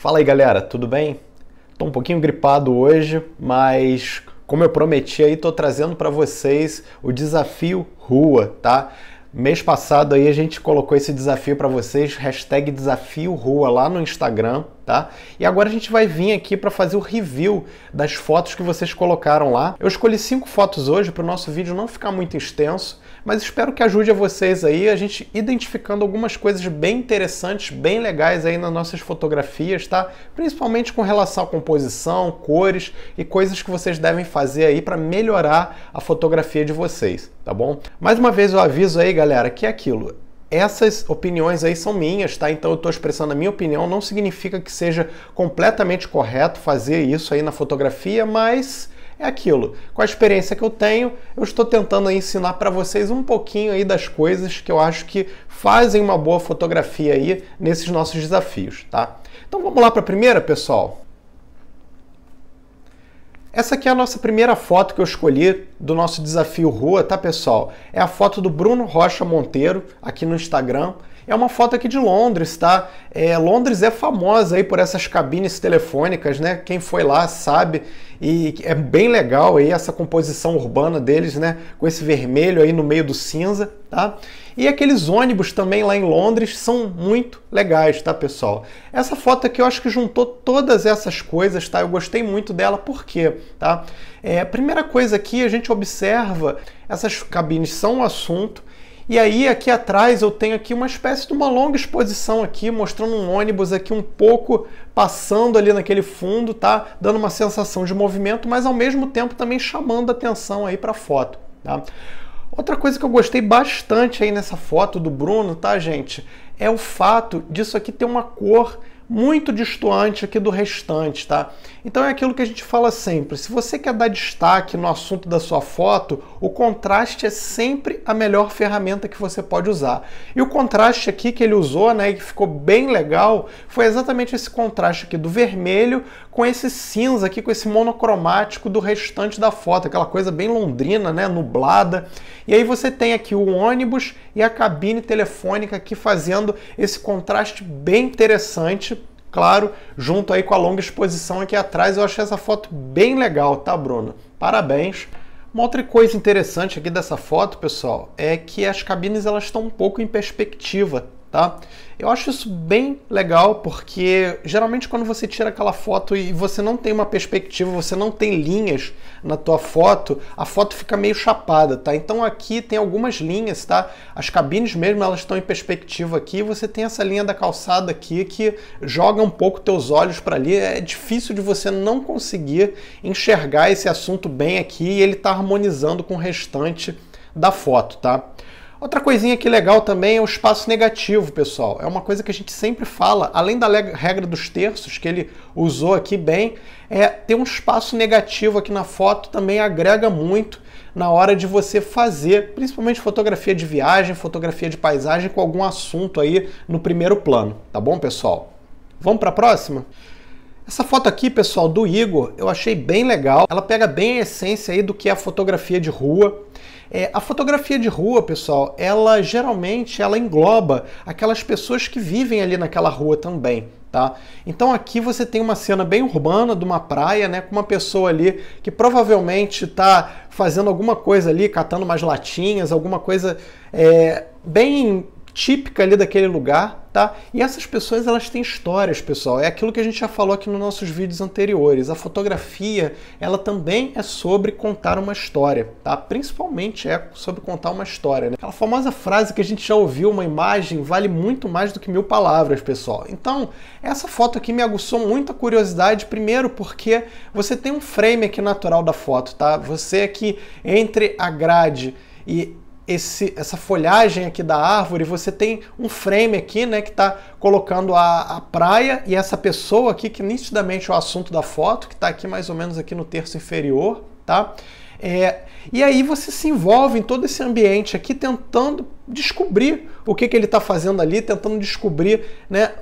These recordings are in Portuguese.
Fala aí galera, tudo bem? Tô um pouquinho gripado hoje, mas como eu prometi aí, tô trazendo para vocês o desafio rua, tá? Mês passado aí a gente colocou esse desafio para vocês, hashtag desafio rua lá no Instagram, tá? E agora a gente vai vir aqui para fazer o review das fotos que vocês colocaram lá. Eu escolhi cinco fotos hoje para o nosso vídeo não ficar muito extenso, mas espero que ajude a vocês aí a gente identificando algumas coisas bem interessantes, bem legais aí nas nossas fotografias, tá? Principalmente com relação à composição, cores e coisas que vocês devem fazer aí para melhorar a fotografia de vocês, tá bom? Mais uma vez eu aviso aí, galera, que é aquilo essas opiniões aí são minhas, tá? Então eu estou expressando a minha opinião, não significa que seja completamente correto fazer isso aí na fotografia, mas é aquilo. Com a experiência que eu tenho, eu estou tentando ensinar para vocês um pouquinho aí das coisas que eu acho que fazem uma boa fotografia aí nesses nossos desafios, tá? Então vamos lá para a primeira, pessoal. Essa aqui é a nossa primeira foto que eu escolhi do nosso desafio rua, tá pessoal? É a foto do Bruno Rocha Monteiro aqui no Instagram. É uma foto aqui de Londres, tá? É, Londres é famosa aí por essas cabines telefônicas, né? Quem foi lá sabe. E é bem legal aí essa composição urbana deles, né? Com esse vermelho aí no meio do cinza, tá? E aqueles ônibus também lá em Londres são muito legais, tá, pessoal? Essa foto aqui eu acho que juntou todas essas coisas, tá? Eu gostei muito dela, por quê? Tá? É, primeira coisa aqui, a gente observa, essas cabines são um assunto, e aí aqui atrás eu tenho aqui uma espécie de uma longa exposição aqui, mostrando um ônibus aqui um pouco passando ali naquele fundo, tá? Dando uma sensação de movimento, mas ao mesmo tempo também chamando atenção aí para a foto, tá? Outra coisa que eu gostei bastante aí nessa foto do Bruno, tá, gente? É o fato disso aqui ter uma cor muito distoante aqui do restante, tá? Então é aquilo que a gente fala sempre. Se você quer dar destaque no assunto da sua foto, o contraste é sempre a melhor ferramenta que você pode usar. E o contraste aqui que ele usou, né, que ficou bem legal, foi exatamente esse contraste aqui do vermelho com esse cinza aqui, com esse monocromático do restante da foto, aquela coisa bem londrina, né, nublada. E aí você tem aqui o ônibus e a cabine telefônica aqui fazendo esse contraste bem interessante claro, junto aí com a longa exposição aqui atrás. Eu achei essa foto bem legal, tá, Bruno? Parabéns. Uma outra coisa interessante aqui dessa foto, pessoal, é que as cabines elas estão um pouco em perspectiva, tá? Eu acho isso bem legal porque geralmente quando você tira aquela foto e você não tem uma perspectiva, você não tem linhas na tua foto, a foto fica meio chapada, tá? Então aqui tem algumas linhas, tá? As cabines mesmo elas estão em perspectiva aqui, você tem essa linha da calçada aqui que joga um pouco teus olhos para ali, é difícil de você não conseguir enxergar esse assunto bem aqui e ele tá harmonizando com o restante da foto, tá? Outra coisinha que legal também é o espaço negativo, pessoal. É uma coisa que a gente sempre fala, além da regra dos terços, que ele usou aqui bem, é ter um espaço negativo aqui na foto também agrega muito na hora de você fazer, principalmente fotografia de viagem, fotografia de paisagem com algum assunto aí no primeiro plano, tá bom, pessoal? Vamos para a próxima? Essa foto aqui, pessoal, do Igor, eu achei bem legal. Ela pega bem a essência aí do que é a fotografia de rua. É, a fotografia de rua, pessoal, ela geralmente ela engloba aquelas pessoas que vivem ali naquela rua também. Tá? Então aqui você tem uma cena bem urbana de uma praia, né, com uma pessoa ali que provavelmente está fazendo alguma coisa ali, catando umas latinhas, alguma coisa é, bem típica ali daquele lugar, tá? E essas pessoas elas têm histórias, pessoal. É aquilo que a gente já falou aqui nos nossos vídeos anteriores. A fotografia, ela também é sobre contar uma história, tá? Principalmente é sobre contar uma história, né? Aquela famosa frase que a gente já ouviu, uma imagem vale muito mais do que mil palavras, pessoal. Então, essa foto aqui me aguçou muita curiosidade, primeiro porque você tem um frame aqui natural da foto, tá? Você aqui é entre a grade e esse, essa folhagem aqui da árvore, você tem um frame aqui, né, que está colocando a, a praia e essa pessoa aqui, que nitidamente é o assunto da foto, que está aqui mais ou menos aqui no terço inferior, tá? É, e aí você se envolve em todo esse ambiente aqui, tentando descobrir o que, que ele está fazendo ali, tentando descobrir, né,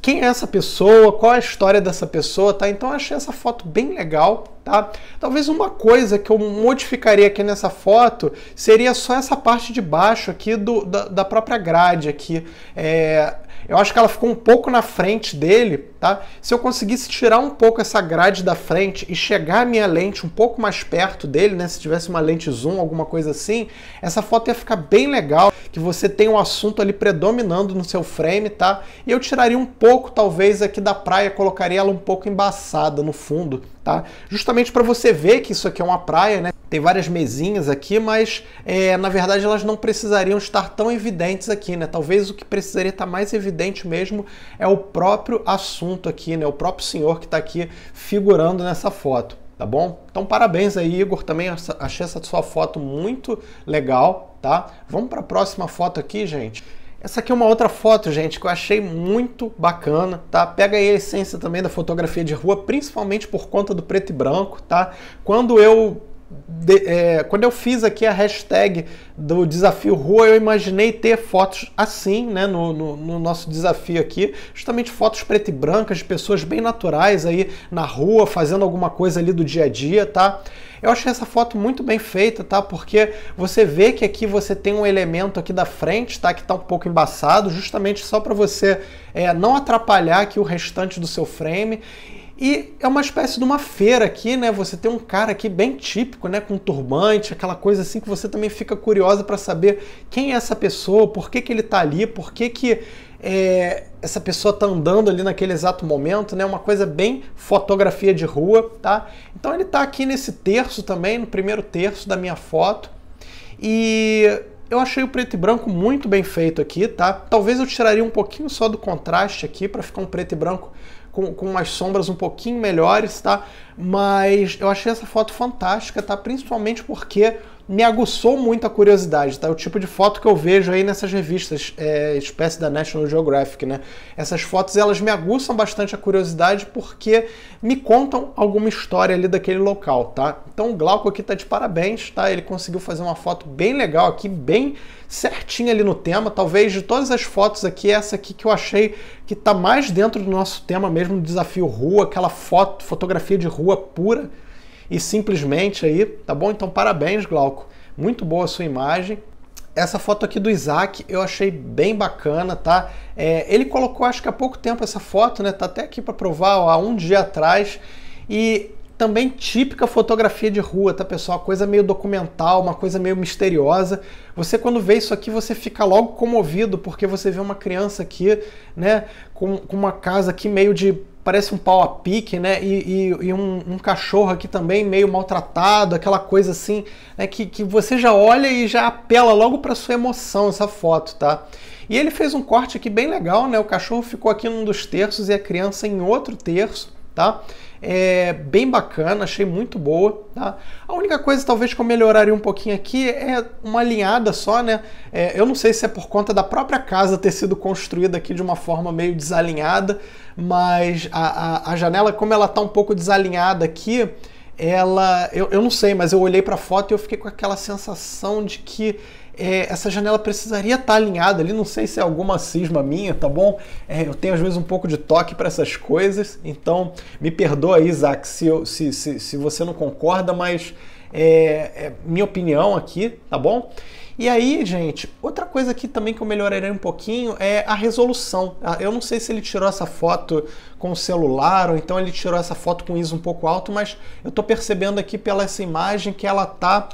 quem é essa pessoa, qual é a história dessa pessoa, tá? Então eu achei essa foto bem legal, tá? Talvez uma coisa que eu modificaria aqui nessa foto seria só essa parte de baixo aqui do, da, da própria grade aqui. É, eu acho que ela ficou um pouco na frente dele, tá? Se eu conseguisse tirar um pouco essa grade da frente e chegar a minha lente um pouco mais perto dele, né? Se tivesse uma lente zoom, alguma coisa assim, essa foto ia ficar bem legal que você tem um assunto ali predominando no seu frame, tá? E eu tiraria um pouco, talvez, aqui da praia, colocaria ela um pouco embaçada no fundo, tá? Justamente para você ver que isso aqui é uma praia, né? Tem várias mesinhas aqui, mas é, na verdade elas não precisariam estar tão evidentes aqui, né? Talvez o que precisaria estar tá mais evidente mesmo é o próprio assunto aqui, né? O próprio senhor que está aqui figurando nessa foto tá bom? Então parabéns aí, Igor, também achei essa sua foto muito legal, tá? Vamos para a próxima foto aqui, gente. Essa aqui é uma outra foto, gente, que eu achei muito bacana, tá? Pega aí a essência também da fotografia de rua, principalmente por conta do preto e branco, tá? Quando eu de, é, quando eu fiz aqui a hashtag do desafio rua, eu imaginei ter fotos assim, né, no, no, no, nosso desafio aqui, justamente fotos preto e brancas de pessoas bem naturais aí na rua, fazendo alguma coisa ali do dia a dia, tá? Eu achei essa foto muito bem feita, tá? Porque você vê que aqui você tem um elemento aqui da frente, tá? Que tá um pouco embaçado, justamente só para você é, não atrapalhar aqui o restante do seu frame e é uma espécie de uma feira aqui, né? Você tem um cara aqui bem típico, né? Com turbante, aquela coisa assim que você também fica curiosa para saber quem é essa pessoa, por que, que ele tá ali, por que, que é, essa pessoa tá andando ali naquele exato momento, né? Uma coisa bem fotografia de rua, tá? Então ele tá aqui nesse terço também, no primeiro terço da minha foto. E eu achei o preto e branco muito bem feito aqui, tá? Talvez eu tiraria um pouquinho só do contraste aqui para ficar um preto e branco com, com umas sombras um pouquinho melhores, tá? Mas eu achei essa foto fantástica, tá? Principalmente porque me aguçou muito a curiosidade, tá? O tipo de foto que eu vejo aí nessas revistas, é, espécie da National Geographic, né? Essas fotos, elas me aguçam bastante a curiosidade porque me contam alguma história ali daquele local, tá? Então o Glauco aqui tá de parabéns, tá? Ele conseguiu fazer uma foto bem legal aqui, bem certinha ali no tema. Talvez de todas as fotos aqui, essa aqui que eu achei que tá mais dentro do nosso tema mesmo, desafio rua, aquela foto, fotografia de rua pura, e simplesmente aí, tá bom? Então parabéns, Glauco. Muito boa a sua imagem. Essa foto aqui do Isaac eu achei bem bacana, tá? É, ele colocou acho que há pouco tempo essa foto, né? Tá até aqui para provar, ó, há um dia atrás. E também típica fotografia de rua, tá pessoal? coisa meio documental, uma coisa meio misteriosa. Você quando vê isso aqui, você fica logo comovido, porque você vê uma criança aqui, né, com, com uma casa aqui meio de parece um pau a pique, né? E, e, e um, um, cachorro aqui também meio maltratado, aquela coisa assim, né? Que, que você já olha e já apela logo para sua emoção essa foto, tá? E ele fez um corte aqui bem legal, né? O cachorro ficou aqui num dos terços e a criança em outro terço tá? É bem bacana, achei muito boa, tá? A única coisa talvez que eu melhoraria um pouquinho aqui é uma alinhada só, né? É, eu não sei se é por conta da própria casa ter sido construída aqui de uma forma meio desalinhada, mas a, a, a janela, como ela tá um pouco desalinhada aqui, ela. Eu, eu não sei, mas eu olhei para a foto e eu fiquei com aquela sensação de que é, essa janela precisaria estar tá alinhada ali. Não sei se é alguma cisma minha, tá bom? É, eu tenho às vezes um pouco de toque para essas coisas, então me perdoa aí, Isaac, se, eu, se, se, se você não concorda, mas é, é minha opinião aqui, tá bom? E aí, gente, outra coisa aqui também que eu melhoraria um pouquinho é a resolução. Ah, eu não sei se ele tirou essa foto com o celular ou então ele tirou essa foto com ISO um pouco alto, mas eu estou percebendo aqui pela essa imagem que ela tá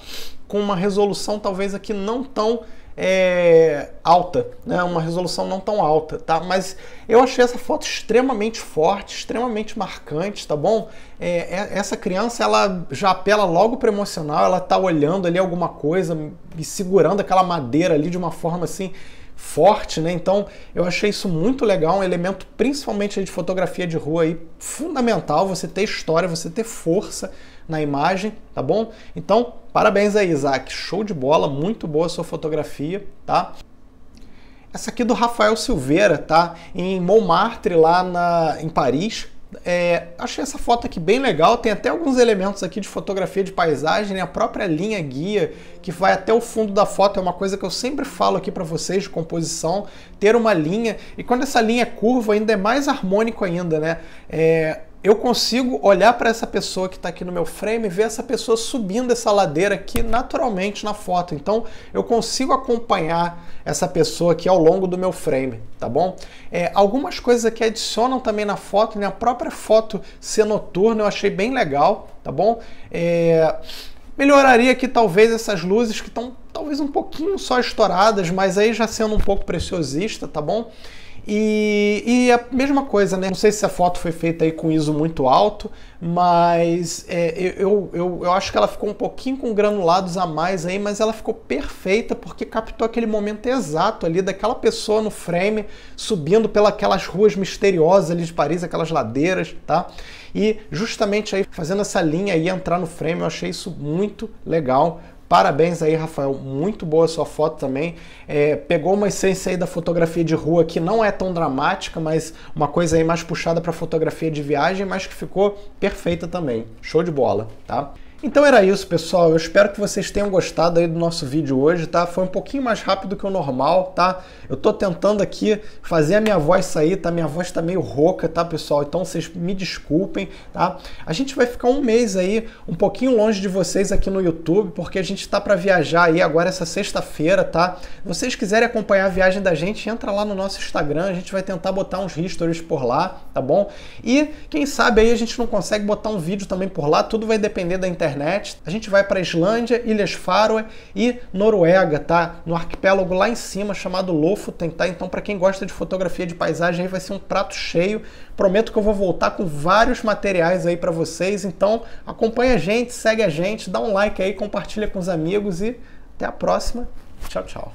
com uma resolução talvez aqui não tão é, alta, né? uma resolução não tão alta, tá? Mas eu achei essa foto extremamente forte, extremamente marcante, tá bom? É, é essa criança, ela já apela logo para emocional, ela tá olhando ali alguma coisa e segurando aquela madeira ali de uma forma assim forte, né? Então eu achei isso muito legal, um elemento principalmente de fotografia de rua aí fundamental, você ter história, você ter força, na imagem, tá bom? Então, parabéns aí, Isaac. Show de bola, muito boa sua fotografia, tá? Essa aqui é do Rafael Silveira, tá? Em Montmartre, lá na, em Paris. É, achei essa foto aqui bem legal. Tem até alguns elementos aqui de fotografia de paisagem, né? a própria linha guia que vai até o fundo da foto é uma coisa que eu sempre falo aqui para vocês de composição, ter uma linha e quando essa linha é curva ainda é mais harmônico ainda, né? É, eu consigo olhar para essa pessoa que está aqui no meu frame e ver essa pessoa subindo essa ladeira aqui naturalmente na foto. Então eu consigo acompanhar essa pessoa aqui ao longo do meu frame, tá bom? É, algumas coisas aqui adicionam também na foto, né? A própria foto ser noturna eu achei bem legal, tá bom? É, melhoraria aqui talvez essas luzes que estão talvez um pouquinho só estouradas, mas aí já sendo um pouco preciosista, tá bom? E, e, a mesma coisa, né? Não sei se a foto foi feita aí com ISO muito alto, mas é, eu, eu, eu acho que ela ficou um pouquinho com granulados a mais aí, mas ela ficou perfeita porque captou aquele momento exato ali daquela pessoa no frame subindo pelas ruas misteriosas ali de Paris, aquelas ladeiras, tá? E justamente aí fazendo essa linha aí entrar no frame, eu achei isso muito legal, Parabéns aí, Rafael. Muito boa sua foto também. É, pegou uma essência aí da fotografia de rua que não é tão dramática, mas uma coisa aí mais puxada para fotografia de viagem, mas que ficou perfeita também. Show de bola, tá? Então era isso, pessoal. Eu espero que vocês tenham gostado aí do nosso vídeo hoje, tá? Foi um pouquinho mais rápido que o normal, tá? Eu tô tentando aqui fazer a minha voz sair, tá? Minha voz tá meio rouca, tá, pessoal? Então vocês me desculpem, tá? A gente vai ficar um mês aí, um pouquinho longe de vocês aqui no YouTube, porque a gente tá para viajar aí agora essa sexta-feira, tá? Se vocês quiserem acompanhar a viagem da gente, entra lá no nosso Instagram, a gente vai tentar botar uns histories por lá, tá bom? E quem sabe aí a gente não consegue botar um vídeo também por lá, tudo vai depender da internet internet. A gente vai para Islândia, Ilhas Faroe e Noruega, tá? No arquipélago lá em cima chamado Lofoten, tá? Então para quem gosta de fotografia de paisagem aí vai ser um prato cheio. Prometo que eu vou voltar com vários materiais aí para vocês. Então acompanha a gente, segue a gente, dá um like aí, compartilha com os amigos e até a próxima. Tchau, tchau.